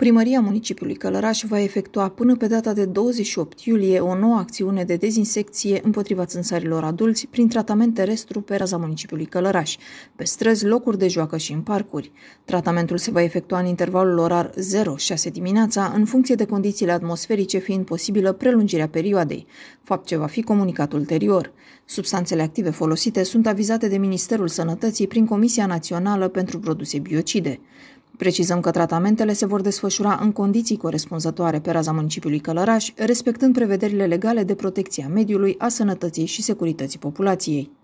Primăria municipiului Călăraș va efectua până pe data de 28 iulie o nouă acțiune de dezinsecție împotriva țânțarilor adulți prin tratament terestru pe raza municipiului Călăraș, pe străzi, locuri de joacă și în parcuri. Tratamentul se va efectua în intervalul orar 0-6 dimineața, în funcție de condițiile atmosferice fiind posibilă prelungirea perioadei, fapt ce va fi comunicat ulterior. Substanțele active folosite sunt avizate de Ministerul Sănătății prin Comisia Națională pentru Produse Biocide. Precizăm că tratamentele se vor desfășura în condiții corespunzătoare pe raza municipiului Călăraș, respectând prevederile legale de protecție a mediului, a sănătății și securității populației.